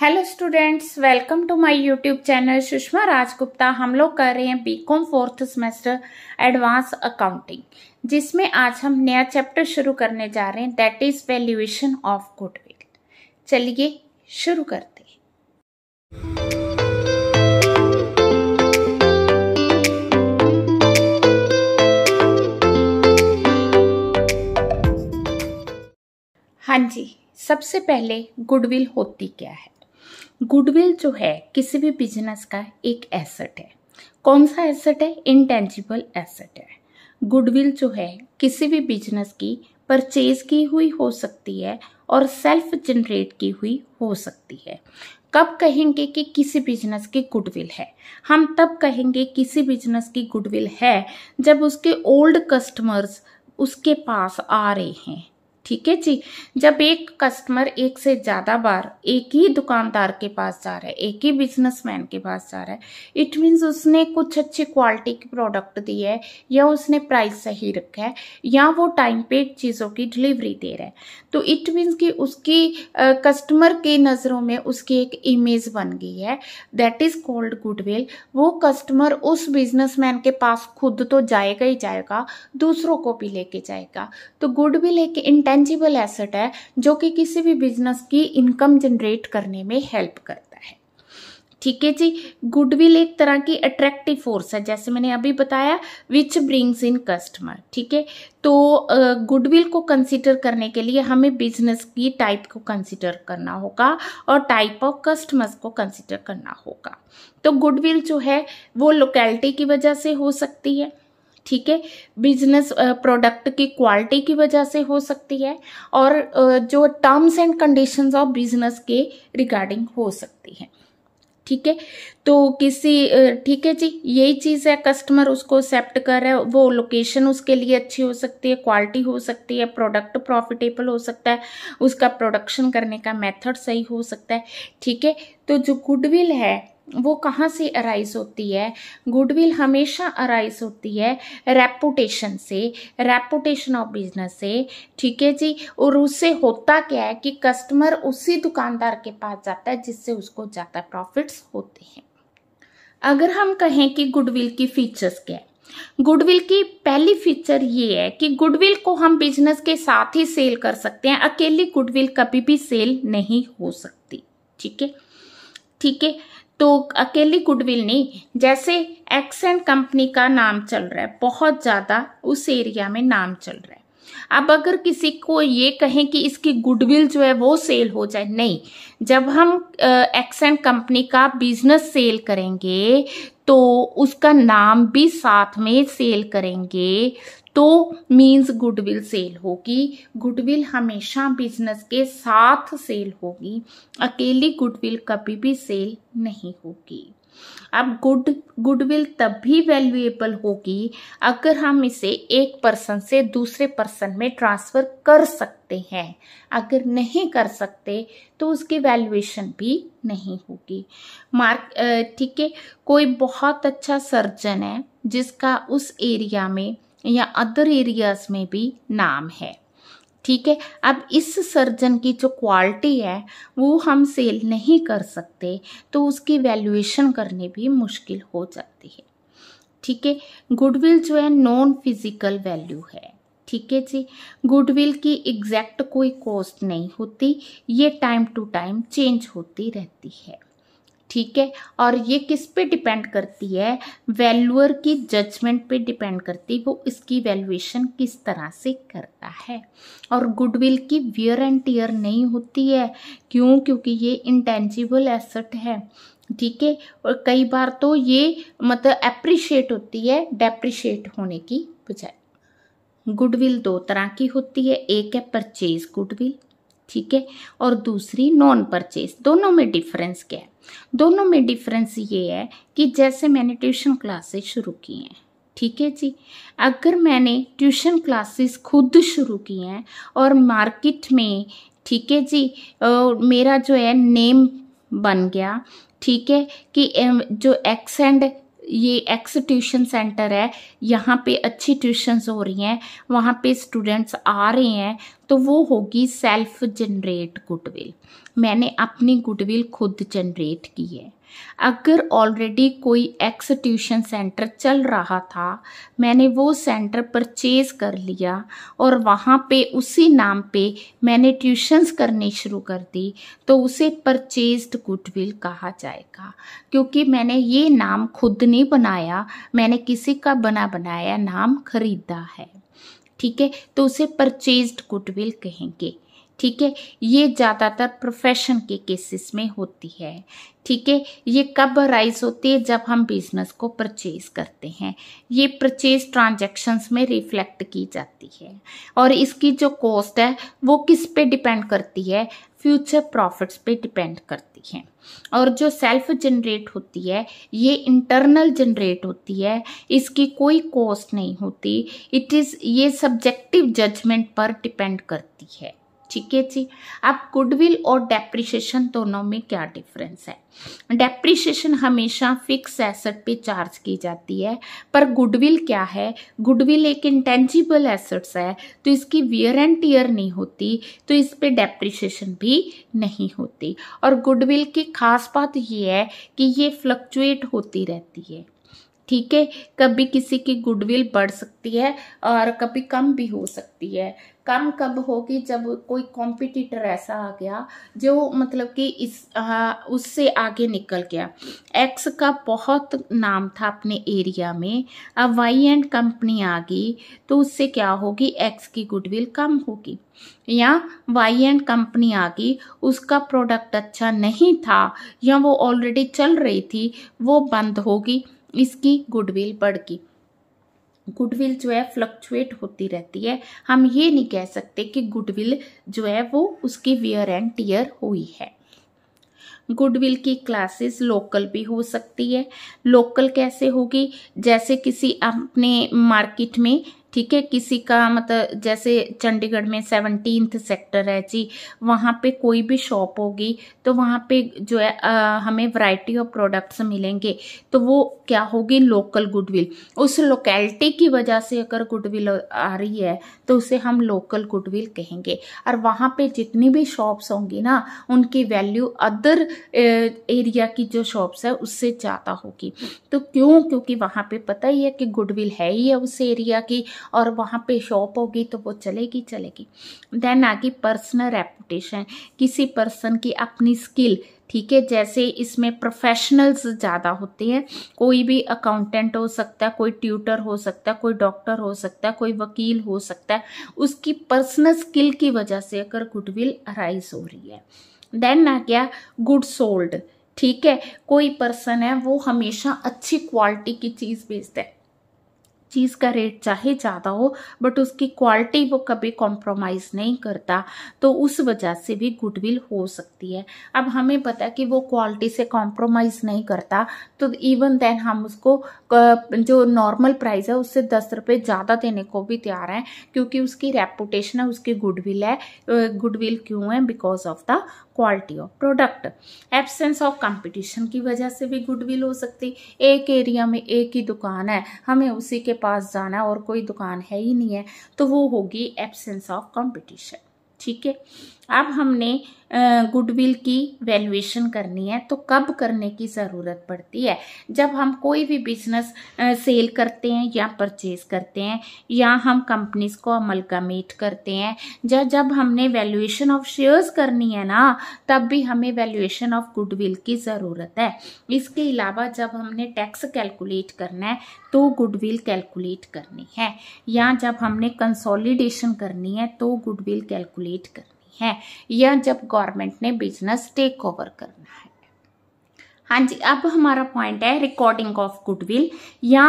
hello students welcome to my YouTube channel Sushma Rajgupta हम लोग कर रहे हैं BCom fourth semester advance accounting जिसमें आज हम नया चैप्टर शुरू करने जा रहे हैं that is valuation of goodwill चलिए शुरू करते हैं हाँ जी सबसे पहले गुडविल होती क्या है गुडविल जो है किसी भी बिजनेस का एक एसेट है कौन सा एसेट है इनटेंजिबल एसेट है गुडविल जो है किसी भी बिजनेस की परचेज की हुई हो सकती है और सेल्फ जनरेट की हुई हो सकती है कब कहेंगे कि किसी बिजनेस की गुडविल है हम तब कहेंगे किसी बिजनेस की गुडविल है जब उसके ओल्ड कस्टमर्स उसके पास आ रहे हैं ठीक है जी जब एक कस्टमर एक से ज़्यादा बार एक ही दुकानदार के पास जा रहा है एक ही बिजनेसमैन के पास जा रहा है इट मीन्स उसने कुछ अच्छी क्वालिटी की प्रोडक्ट दी है या उसने प्राइस सही रखा है या वो टाइम पे चीज़ों की डिलीवरी दे रहा है तो इट मीन्स कि उसकी कस्टमर की नज़रों में उसकी एक इमेज बन गई है दैट इज़ कॉल्ड गुडविल वो कस्टमर उस बिजनेस के पास खुद तो जाएगा ही जाएगा दूसरों को भी लेके जाएगा तो गुडविल एक इंटेंस टेंजिबल एसेट है जो कि किसी भी बिजनेस की इनकम जनरेट करने में हेल्प करता है ठीक है जी गुडविल एक तरह की अट्रैक्टिव फोर्स है जैसे मैंने अभी बताया विच ब्रिंग्स इन कस्टमर ठीक है तो गुडविल को कंसिडर करने के लिए हमें बिजनेस की टाइप को कंसिडर करना होगा और टाइप ऑफ कस्टमर्स को कंसिडर करना होगा तो गुडविल जो है वो लोकेलिटी की वजह से हो सकती है ठीक है बिजनेस प्रोडक्ट की क्वालिटी की वजह से हो सकती है और जो terms and conditions of business के रिगार्डिंग हो सकती है ठीक है तो किसी ठीक है जी यही चीज़ है कस्टमर उसको एक्सेप्ट कर रहा है वो लोकेशन उसके लिए अच्छी हो सकती है क्वालिटी हो सकती है प्रोडक्ट प्रॉफिटेबल हो सकता है उसका प्रोडक्शन करने का मेथड सही हो सकता है ठीक है तो जो गुडविल है वो कहाँ से अराइज होती है गुडविल हमेशा अराइज होती है रेपुटेशन से रेपुटेशन ऑफ बिजनेस से ठीक है जी और उससे होता क्या है कि कस्टमर उसी दुकानदार के पास जाता है जिससे उसको ज़्यादा प्रॉफिट्स होते हैं अगर हम कहें कि गुडविल की फीचर्स क्या है गुडविल की पहली फीचर ये है कि गुडविल को हम बिजनेस के साथ ही सेल कर सकते हैं अकेली गुडविल कभी भी सेल नहीं हो सकती ठीक है ठीक है तो अकेली गुडविल नहीं जैसे एक्सेंट कंपनी का नाम चल रहा है बहुत ज़्यादा उस एरिया में नाम चल रहा है अब अगर किसी को ये कहें कि इसकी गुडविल जो है वो सेल हो जाए नहीं जब हम एक्सेंट कंपनी का बिजनेस सेल करेंगे तो उसका नाम भी साथ में सेल करेंगे तो मीन्स गुडविल सेल होगी गुडविल हमेशा बिजनेस के साथ सेल होगी अकेली गुडविल कभी भी सेल नहीं होगी अब गुड गुडविल तब भी वैल्यूएबल होगी अगर हम इसे एक पर्सन से दूसरे पर्सन में ट्रांसफ़र कर सकते हैं अगर नहीं कर सकते तो उसकी वैल्यूएशन भी नहीं होगी मार्क ठीक है कोई बहुत अच्छा सर्जन है जिसका उस एरिया में या अदर एरियाज में भी नाम है ठीक है अब इस सर्जन की जो क्वालिटी है वो हम सेल नहीं कर सकते तो उसकी वैल्यूएशन करने भी मुश्किल हो जाती है ठीक है गुडविल जो है नॉन फिजिकल वैल्यू है ठीक है जी गुडविल की एग्जैक्ट कोई कॉस्ट नहीं होती ये टाइम टू टाइम चेंज होती रहती है ठीक है और ये किस पे डिपेंड करती है वैल्यूअर की जजमेंट पे डिपेंड करती है वो इसकी वैल्यूएशन किस तरह से करता है और गुडविल की वियर एंड टीयर नहीं होती है क्यों क्योंकि ये इंटेंजिबल एसेट है ठीक है और कई बार तो ये मतलब अप्रिशिएट होती है डेप्रिशिएट होने की बजाय गुडविल दो तरह की होती है एक है परचेज गुडविल ठीक है और दूसरी नॉन परचेज दोनों में डिफरेंस क्या है दोनों में डिफरेंस ये है कि जैसे मैंने ट्यूशन क्लासेस शुरू की हैं ठीक है जी अगर मैंने ट्यूशन क्लासेस खुद शुरू की हैं और मार्केट में ठीक है जी और मेरा जो है नेम बन गया ठीक है कि जो एक्स एंड ये एक्स ट्यूशन सेंटर है यहाँ पे अच्छी ट्यूशन्स हो रही हैं वहाँ पे स्टूडेंट्स आ रहे हैं तो वो होगी सेल्फ जनरेट गुडविल मैंने अपनी गुडविल खुद जनरेट की है अगर ऑलरेडी कोई एक्स ट्यूशन सेंटर चल रहा था मैंने वो सेंटर परचेज कर लिया और वहाँ पे उसी नाम पे मैंने ट्यूशन्स करने शुरू कर दी तो उसे परचेज्ड गुडविल कहा जाएगा क्योंकि मैंने ये नाम खुद नहीं बनाया मैंने किसी का बना बनाया नाम खरीदा है ठीक है तो उसे परचेज्ड गुडविल कहेंगे ठीक है ये ज़्यादातर प्रोफेशन के केसेस में होती है ठीक है ये कब राइज होती है जब हम बिजनेस को परचेज करते हैं ये परचेज ट्रांजैक्शंस में रिफ्लेक्ट की जाती है और इसकी जो कॉस्ट है वो किस पे डिपेंड करती है फ्यूचर प्रॉफिट्स पे डिपेंड करती है और जो सेल्फ जनरेट होती है ये इंटरनल जनरेट होती है इसकी कोई कॉस्ट नहीं होती इट इज़ ये सब्जेक्टिव जजमेंट पर डिपेंड करती है ठीक है जी अब गुडविल और डेप्रिशिएशन दोनों में क्या डिफरेंस है डेप्रिशिएशन हमेशा फिक्स एसेट पे चार्ज की जाती है पर गुडविल क्या है गुडविल एक इंटेंजिबल एसेट्स है तो इसकी वियर एंड टीयर नहीं होती तो इस पर डेप्रिशिएशन भी नहीं होती और गुडविल की खास बात ये है कि ये फ्लक्चुएट होती रहती है ठीक है कभी किसी की गुडविल बढ़ सकती है और कभी कम भी हो सकती है कम कब होगी जब कोई कॉम्पिटिटर ऐसा आ गया जो मतलब कि इस आ, उससे आगे निकल गया एक्स का बहुत नाम था अपने एरिया में अब वाई एंड कंपनी आ गई तो उससे क्या होगी एक्स की गुडविल कम होगी या वाई एंड कंपनी आ गई उसका प्रोडक्ट अच्छा नहीं था या वो ऑलरेडी चल रही थी वो बंद होगी इसकी गुडविल बढ़ गई गुडविल जो है फ्लक्चुएट होती रहती है हम ये नहीं कह सकते कि गुडविल जो है वो उसकी वियर एंड टीयर हुई है गुडविल की क्लासेस लोकल भी हो सकती है लोकल कैसे होगी जैसे किसी अपने मार्केट में ठीक है किसी का मतलब जैसे चंडीगढ़ में सेवनटीन सेक्टर है जी वहाँ पे कोई भी शॉप होगी तो वहाँ पे जो है आ, हमें वैरायटी ऑफ प्रोडक्ट्स मिलेंगे तो वो क्या होगी लोकल गुडविल उस लोकेलिटी की वजह से अगर गुडविल आ रही है तो उसे हम लोकल गुडविल कहेंगे और वहाँ पे जितनी भी शॉप्स होंगी ना उनकी वैल्यू अदर एरिया की जो शॉप्स है उससे ज़्यादा होगी तो क्यों क्योंकि वहाँ पर पता ही है कि गुडविल है ही है उस एरिया की और वहाँ पे शॉप होगी तो वो चलेगी चलेगी देन आगे पर्सनल रेपुटेशन किसी पर्सन की अपनी स्किल ठीक है जैसे इसमें प्रोफेशनल्स ज़्यादा होते हैं कोई भी अकाउंटेंट हो सकता है कोई ट्यूटर हो सकता है कोई डॉक्टर हो सकता है कोई वकील हो सकता है उसकी पर्सनल स्किल की वजह से अगर गुडविल अराइज हो रही है देन आ गया गुड सोल्ड ठीक है कोई पर्सन है वो हमेशा अच्छी क्वालिटी की चीज़ बेचता है चीज़ का रेट चाहे ज़्यादा हो बट उसकी क्वालिटी वो कभी कॉम्प्रोमाइज़ नहीं करता तो उस वजह से भी गुडविल हो सकती है अब हमें पता है कि वो क्वालिटी से कॉम्प्रोमाइज़ नहीं करता तो इवन देन हम उसको जो नॉर्मल प्राइस है उससे दस रुपये ज़्यादा देने को भी तैयार हैं क्योंकि उसकी रेपुटेशन है उसकी गुडविल है गुडविल क्यों है because of the quality of product absence of competition की वजह से भी गुडविल हो सकती एक एरिया में एक ही दुकान है हमें उसी के पास जाना और कोई दुकान है ही नहीं है तो वो होगी एबसेंस ऑफ कॉम्पिटिशन ठीक है अब हमने गुडविल की वैल्यूएशन करनी है तो कब करने की ज़रूरत पड़ती है जब हम कोई भी बिजनेस सेल करते हैं या परचेज करते हैं या हम कंपनीज को अमल मेट करते हैं या जब हमने वैल्यूएशन ऑफ शेयर्स करनी है ना तब भी हमें वैल्यूएशन ऑफ गुडविल की ज़रूरत है इसके अलावा जब हमने टैक्स कैलकुलेट करना है तो गुडविल कैलकुलेट करनी है या जब हमने कंसोलिडेशन करनी है तो गुडविल कैलकुलेट करनी है है या जब गवर्नमेंट ने बिजनेस टेक ओवर करना है हाँ जी अब हमारा पॉइंट है रिकॉर्डिंग ऑफ गुडविल या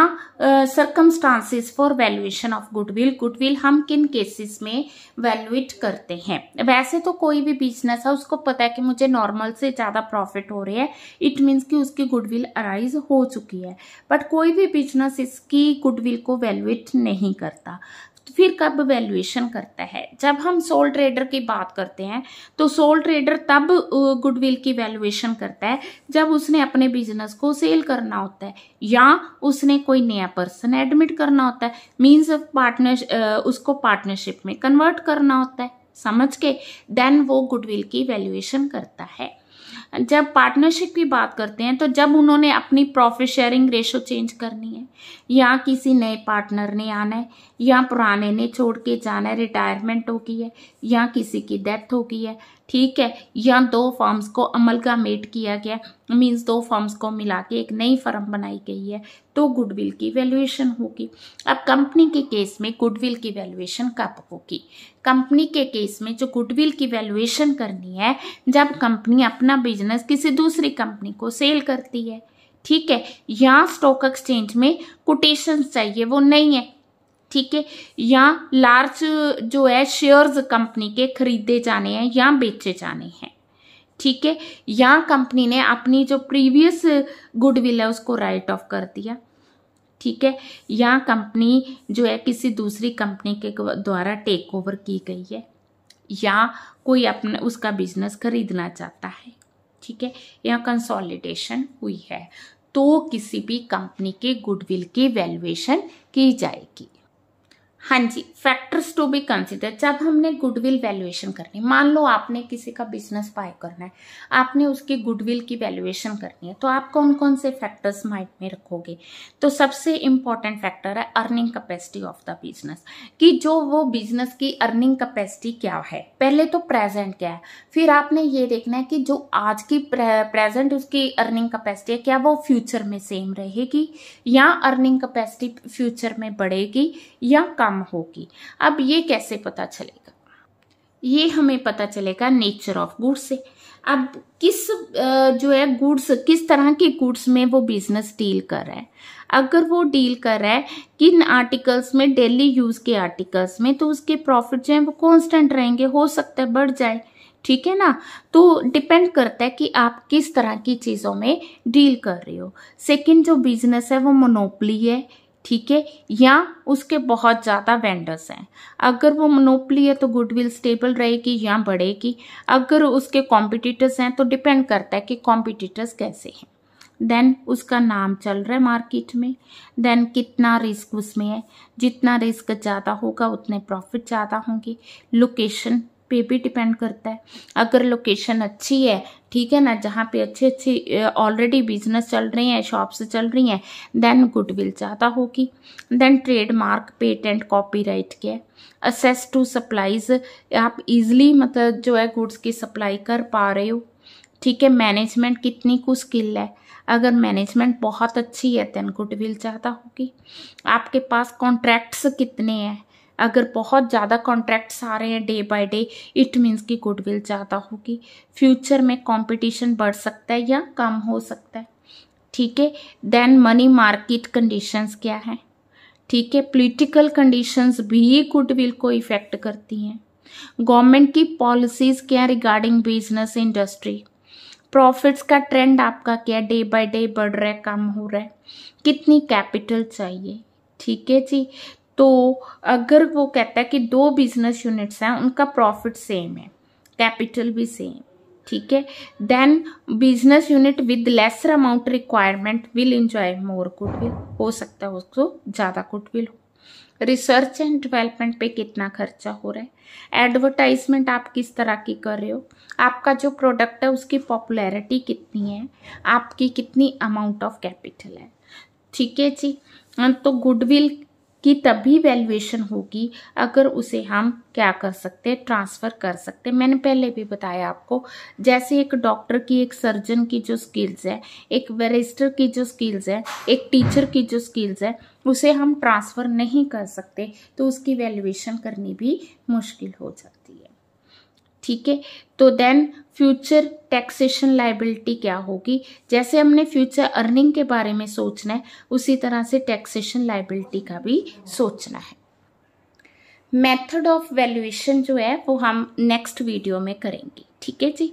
circumstances for valuation of goodwill goodwill हम किन केसेस में वैल्यूएट करते हैं वैसे तो कोई भी बिजनेस है उसको पता है कि मुझे नॉर्मल से ज़्यादा प्रॉफिट हो रही है इट मींस कि उसकी गुडविल अराइज हो चुकी है बट कोई भी बिजनेस इसकी गुडविल को वैल्यूएट नहीं करता फिर कब वैल्यूएशन करता है जब हम सोल ट्रेडर की बात करते हैं तो सोल ट्रेडर तब गुडविल की वैल्यूएशन करता है जब उसने अपने बिजनेस को सेल करना होता है या उसने कोई नया पर्सन एडमिट करना होता है मीन्स पार्टनर उसको पार्टनरशिप में कन्वर्ट करना होता है समझ के देन वो गुडविल की वैल्यूएशन करता है जब पार्टनरशिप की बात करते हैं तो जब उन्होंने अपनी प्रॉफिट शेयरिंग रेशो चेंज करनी है या किसी नए पार्टनर ने आना है या पुराने ने छोड़ के जाना है रिटायरमेंट होगी है या किसी की डेथ होगी है ठीक है यहाँ दो फॉर्म्स को अमलगामेट किया गया मीन्स दो फॉर्म्स को मिला के एक नई फर्म बनाई गई है तो गुडविल की वैल्यूएशन होगी अब कंपनी के केस में गुडविल की वैल्यूएशन कब होगी कंपनी के केस में जो गुडविल की वैल्यूएशन करनी है जब कंपनी अपना बिजनेस किसी दूसरी कंपनी को सेल करती है ठीक है यहाँ स्टॉक एक्सचेंज में कोटेशन चाहिए वो नहीं है ठीक है या लार्ज जो है शेयर्स कंपनी के खरीदे जाने हैं या बेचे जाने हैं ठीक है या कंपनी ने अपनी जो प्रीवियस गुडविल है उसको राइट ऑफ कर दिया ठीक है या कंपनी जो है किसी दूसरी कंपनी के द्वारा टेक ओवर की गई है या कोई अपना उसका बिजनेस खरीदना चाहता है ठीक है या कंसोलिडेशन हुई है तो किसी भी कंपनी के गुडविल की वैल्यूएशन की जाएगी हाँ जी फैक्टर्स टू बी कंसिडर जब हमने गुडविल वैल्यूएशन करनी मान लो आपने किसी का बिजनेस बाय करना है आपने उसकी गुडविल की वैल्यूएशन करनी है तो आप कौन कौन से फैक्टर्स माइंड में रखोगे तो सबसे इम्पॉर्टेंट फैक्टर है earning capacity of the business कि जो वो बिजनेस की अर्निंग कैपेसिटी क्या है पहले तो प्रेजेंट क्या है फिर आपने ये देखना है कि जो आज की प्रेजेंट उसकी अर्निंग कैपेसिटी है क्या वो फ्यूचर में सेम रहेगी या अर्निंग कैपेसिटी फ्यूचर में बढ़ेगी या कम होगी अब ये कैसे पता चलेगा ये हमें पता चलेगा नेचर ऑफ गुड्स से अब किस जो है गुड्स किस तरह के गुड्स में वो बिजनेस डील कर रहा है अगर वो डील कर रहा है किन आर्टिकल्स में डेली यूज़ के आर्टिकल्स में तो उसके प्रॉफिट जो है वो कांस्टेंट रहेंगे हो सकता है बढ़ जाए ठीक है ना तो डिपेंड करता है कि आप किस तरह की चीज़ों में डील कर रहे हो सेकंड जो बिजनेस है वो मोनोपली है ठीक है या उसके बहुत ज़्यादा वेंडर्स हैं अगर वो मनोपली है तो गुडविल स्टेबल रहेगी या बढ़ेगी अगर उसके कॉम्पिटिटर्स हैं तो डिपेंड करता है कि कॉम्पिटिटर्स कैसे हैं देन उसका नाम चल रहा है मार्केट में देन कितना रिस्क उसमें है जितना रिस्क ज़्यादा होगा उतने प्रॉफिट ज़्यादा होंगे लोकेशन पे भी डिपेंड करता है अगर लोकेशन अच्छी है ठीक है ना जहाँ पे अच्छी अच्छी ऑलरेडी बिजनेस चल रही हैं शॉप्स चल रही हैं देन गुडविल ज़्यादा होगी देन ट्रेडमार्क पेटेंट कॉपीराइट के असेस टू सप्लाईज आप इजीली मतलब जो है गुड्स की सप्लाई कर पा रहे हो ठीक है मैनेजमेंट कितनी को स्किल है अगर मैनेजमेंट बहुत अच्छी है देन गुडविल ज़्यादा होगी आपके पास कॉन्ट्रैक्ट्स कितने हैं अगर बहुत ज़्यादा कॉन्ट्रैक्ट्स आ रहे हैं day by day it means कि गुडविल ज़्यादा होगी फ्यूचर में कंपटीशन बढ़ सकता है या कम हो सकता है ठीक है देन मनी मार्केट कंडीशंस क्या है ठीक है पॉलिटिकल कंडीशंस भी गुडविल को इफेक्ट करती हैं गवर्नमेंट की पॉलिसीज़ क्या रिगार्डिंग बिजनेस इंडस्ट्री प्रॉफिट्स का ट्रेंड आपका क्या डे बाय डे बढ़ रहा है कम हो रहा है कितनी कैपिटल चाहिए ठीक है जी तो अगर वो कहता है कि दो बिजनेस यूनिट्स हैं उनका प्रॉफिट सेम है कैपिटल भी सेम ठीक है then business unit with lesser amount requirement will enjoy more goodwill हो सकता है उसको ज़्यादा गुडविल हो रिसर्च एंड डेवलपमेंट पे कितना खर्चा हो रहा है एडवर्टाइजमेंट आप किस तरह की कर रहे हो आपका जो प्रोडक्ट है उसकी पॉपुलैरिटी कितनी है आपकी कितनी अमाउंट ऑफ कैपिटल है ठीक है जी तो गुडविल कि तब भी वैल्यूएशन होगी अगर उसे हम क्या कर सकते हैं ट्रांसफ़र कर सकते हैं मैंने पहले भी बताया आपको जैसे एक डॉक्टर की एक सर्जन की जो स्किल्स है एक बैरिस्टर की जो स्किल्स है एक टीचर की जो स्किल्स है उसे हम ट्रांसफ़र नहीं कर सकते तो उसकी वैल्यूएशन करनी भी मुश्किल हो जाती ठीक है तो देन फ्यूचर टैक्सेशन लाइबिलिटी क्या होगी जैसे हमने फ्यूचर अर्निंग के बारे में सोचना है उसी तरह से टैक्सेशन लाइबिलिटी का भी सोचना है मेथड ऑफ वैल्यूएशन जो है वो हम नेक्स्ट वीडियो में करेंगे ठीक है जी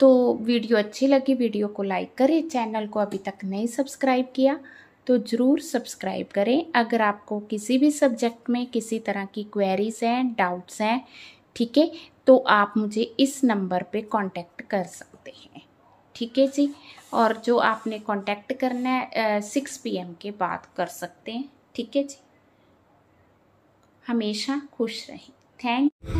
तो वीडियो अच्छी लगी वीडियो को लाइक करें चैनल को अभी तक नहीं सब्सक्राइब किया तो ज़रूर सब्सक्राइब करें अगर आपको किसी भी सब्जेक्ट में किसी तरह की क्वेरीज हैं डाउट्स हैं ठीक है तो आप मुझे इस नंबर पे कांटेक्ट कर सकते हैं ठीक है जी और जो आपने कांटेक्ट करना है सिक्स पी के बाद कर सकते हैं ठीक है जी हमेशा खुश रहें थैंक